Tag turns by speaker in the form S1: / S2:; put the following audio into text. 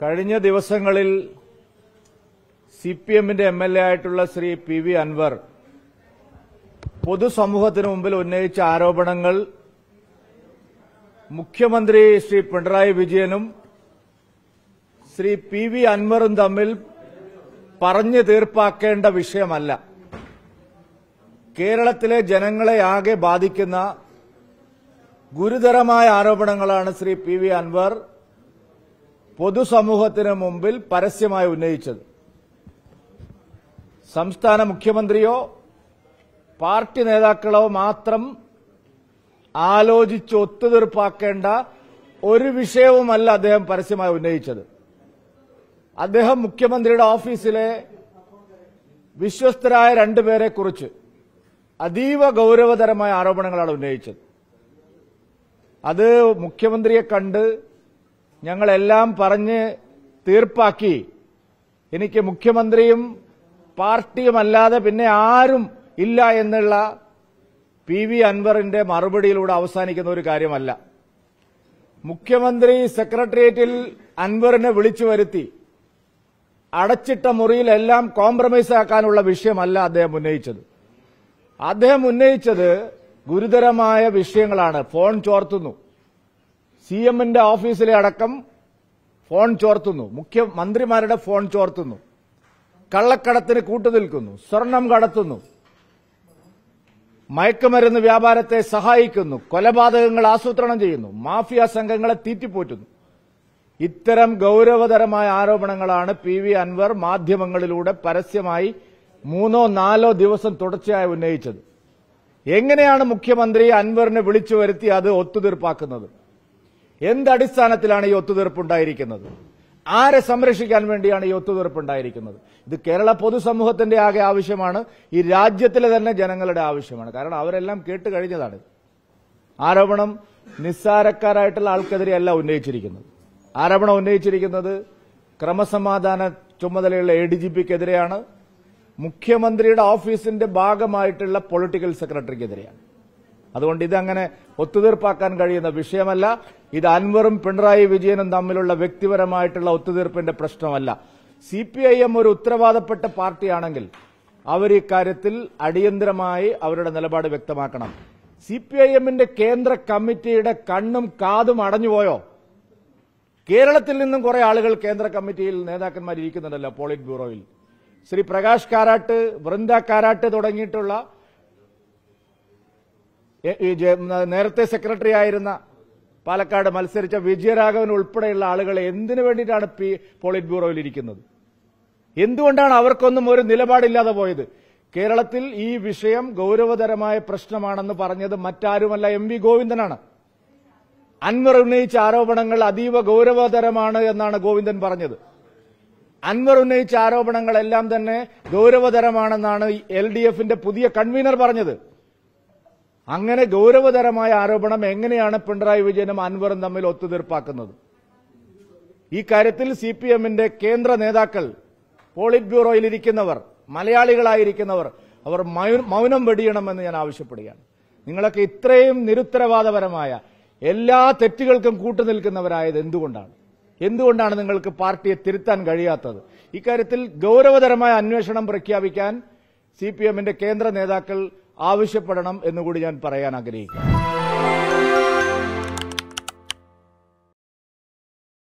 S1: കഴിഞ്ഞ ദിവസങ്ങളിൽ C P എമ്മിന്റെ എം എൽ എ ആയിട്ടുള്ള ശ്രീ പി വി അൻവർ പൊതുസമൂഹത്തിന് മുമ്പിൽ ഉന്നയിച്ച ആരോപണങ്ങൾ മുഖ്യമന്ത്രി ശ്രീ പിണറായി വിജയനും ശ്രീ പി വി അൻവറും തമ്മിൽ പറഞ്ഞു തീർപ്പാക്കേണ്ട വിഷയമല്ല കേരളത്തിലെ ജനങ്ങളെ ആകെ ബാധിക്കുന്ന ഗുരുതരമായ ആരോപണങ്ങളാണ് ശ്രീ പി വി അൻവർ പൊതുസമൂഹത്തിന് മുമ്പിൽ പരസ്യമായി ഉന്നയിച്ചത് സംസ്ഥാന മുഖ്യമന്ത്രിയോ പാർട്ടി നേതാക്കളോ മാത്രം ആലോചിച്ച് ഒത്തുതീർപ്പാക്കേണ്ട ഒരു വിഷയവുമല്ല അദ്ദേഹം പരസ്യമായി ഉന്നയിച്ചത് അദ്ദേഹം മുഖ്യമന്ത്രിയുടെ ഓഫീസിലെ വിശ്വസ്തരായ രണ്ടുപേരെ കുറിച്ച് അതീവ ഗൌരവതരമായ ആരോപണങ്ങളാണ് ഉന്നയിച്ചത് അത് മുഖ്യമന്ത്രിയെ കണ്ട് ഞങ്ങളെല്ലാം പറഞ്ഞ് തീർപ്പാക്കി എനിക്ക് മുഖ്യമന്ത്രിയും പാർട്ടിയുമല്ലാതെ പിന്നെ ആരും ഇല്ല എന്നുള്ള പി വി അൻവറിന്റെ മറുപടിയിലൂടെ അവസാനിക്കുന്ന ഒരു കാര്യമല്ല മുഖ്യമന്ത്രി സെക്രട്ടേറിയറ്റിൽ അൻവറിനെ വിളിച്ചു വരുത്തി അടച്ചിട്ട മുറിയിലെല്ലാം കോംപ്രമൈസ് ആക്കാനുള്ള വിഷയമല്ല അദ്ദേഹം ഉന്നയിച്ചത് അദ്ദേഹം ഉന്നയിച്ചത് ഗുരുതരമായ വിഷയങ്ങളാണ് ഫോൺ ചോർത്തുന്നു സി എമ്മിന്റെ ഓഫീസിലെ അടക്കം ഫോൺ ചോർത്തുന്നു മുഖ്യമന്ത്രിമാരുടെ ഫോൺ ചോർത്തുന്നു കള്ളക്കടത്തിന് കൂട്ടുനിൽക്കുന്നു സ്വർണം കടത്തുന്നു മയക്കുമരുന്ന് വ്യാപാരത്തെ സഹായിക്കുന്നു കൊലപാതകങ്ങൾ ആസൂത്രണം ചെയ്യുന്നു മാഫിയ സംഘങ്ങളെ തീറ്റിപ്പോറ്റുന്നു ഇത്തരം ഗൌരവതരമായ ആരോപണങ്ങളാണ് പി വി അൻവർ മാധ്യമങ്ങളിലൂടെ പരസ്യമായി മൂന്നോ നാലോ ദിവസം തുടർച്ചയായി ഉന്നയിച്ചത് എങ്ങനെയാണ് മുഖ്യമന്ത്രി അൻവറിനെ വിളിച്ചു വരുത്തി അത് ഒത്തുതീർപ്പാക്കുന്നത് എന്തടിസ്ഥാനത്തിലാണ് ഈ ഒത്തുതീർപ്പ് ഉണ്ടായിരിക്കുന്നത് ആരെ സംരക്ഷിക്കാൻ വേണ്ടിയാണ് ഈ ഒത്തുതീർപ്പ് ഉണ്ടായിരിക്കുന്നത് ഇത് കേരള പൊതുസമൂഹത്തിന്റെ ആകെ ആവശ്യമാണ് ഈ രാജ്യത്തിലെ തന്നെ ജനങ്ങളുടെ ആവശ്യമാണ് കാരണം അവരെല്ലാം കേട്ട് കഴിഞ്ഞതാണ് ആരോപണം നിസ്സാരക്കാരായിട്ടുള്ള ആൾക്കെതിരെയല്ല ഉന്നയിച്ചിരിക്കുന്നത് ആരോപണം ഉന്നയിച്ചിരിക്കുന്നത് ക്രമസമാധാന ചുമതലയുള്ള എ ഡി ജി പിക്കെതിരെയാണ് മുഖ്യമന്ത്രിയുടെ ഓഫീസിന്റെ ഭാഗമായിട്ടുള്ള പൊളിറ്റിക്കൽ സെക്രട്ടറിക്കെതിരെയാണ് അതുകൊണ്ട് ഇതങ്ങനെ ഒത്തുതീർപ്പാക്കാൻ കഴിയുന്ന വിഷയമല്ല ഇത് അൻവറും പിണറായി വിജയനും തമ്മിലുള്ള വ്യക്തിപരമായിട്ടുള്ള ഒത്തുതീർപ്പിന്റെ പ്രശ്നമല്ല സി പി ഐ എം ഒരു ഉത്തരവാദപ്പെട്ട പാർട്ടിയാണെങ്കിൽ അവർ ഇക്കാര്യത്തിൽ അടിയന്തരമായി അവരുടെ നിലപാട് വ്യക്തമാക്കണം സി പി ഐ എമ്മിന്റെ കേന്ദ്ര കമ്മിറ്റിയുടെ കണ്ണും കാതും അടഞ്ഞുപോയോ കേരളത്തിൽ നിന്നും കുറെ ആളുകൾ കേന്ദ്ര കമ്മിറ്റിയിൽ നേതാക്കന്മാർ ഇരിക്കുന്നുണ്ടല്ലോ പോളിറ്റ് ബ്യൂറോയിൽ ശ്രീ പ്രകാശ് കാരാട്ട് വൃന്ദ കാരാട്ട് തുടങ്ങിയിട്ടുള്ള നേരത്തെ സെക്രട്ടറി ആയിരുന്ന പാലക്കാട് മത്സരിച്ച വിജയരാഘവൻ ഉൾപ്പെടെയുള്ള ആളുകൾ എന്തിനു വേണ്ടിയിട്ടാണ് പി പോളിറ്റ് ബ്യൂറോയിൽ ഇരിക്കുന്നത് എന്തുകൊണ്ടാണ് അവർക്കൊന്നും ഒരു നിലപാടില്ലാതെ പോയത് കേരളത്തിൽ ഈ വിഷയം ഗൌരവതരമായ പ്രശ്നമാണെന്ന് പറഞ്ഞത് മറ്റാരുമല്ല എം വി ഗോവിന്ദനാണ് അൻവർ ഉന്നയിച്ച ആരോപണങ്ങൾ അതീവ ഗൌരവതരമാണ് എന്നാണ് ഗോവിന്ദൻ പറഞ്ഞത് അൻവർ ഉന്നയിച്ച ആരോപണങ്ങളെല്ലാം തന്നെ ഗൌരവതരമാണെന്നാണ് എൽ ഡി എഫിന്റെ പുതിയ കൺവീനർ പറഞ്ഞത് അങ്ങനെ ഗൗരവതരമായ ആരോപണം എങ്ങനെയാണ് പിണറായി വിജയനും അൻവറും തമ്മിൽ ഒത്തുതീർപ്പാക്കുന്നത് ഈ കാര്യത്തിൽ സി പി എമ്മിന്റെ കേന്ദ്ര നേതാക്കൾ പോളിറ്റ് ബ്യൂറോയിലിരിക്കുന്നവർ മലയാളികളായിരിക്കുന്നവർ അവർ മൗനം വെടിയണമെന്ന് ഞാൻ ആവശ്യപ്പെടുകയാണ് നിങ്ങളൊക്കെ ഇത്രയും നിരുത്തരവാദപരമായ എല്ലാ തെറ്റുകൾക്കും കൂട്ടുനിൽക്കുന്നവരായത് എന്തുകൊണ്ടാണ് എന്തുകൊണ്ടാണ് നിങ്ങൾക്ക് പാർട്ടിയെ തിരുത്താൻ കഴിയാത്തത് ഇക്കാര്യത്തിൽ ഗൌരവതരമായ അന്വേഷണം പ്രഖ്യാപിക്കാൻ സി കേന്ദ്ര നേതാക്കൾ ആവശ്യപ്പെടണം എന്നുകൂടി ഞാൻ പറയാൻ ആഗ്രഹിക്കുന്നു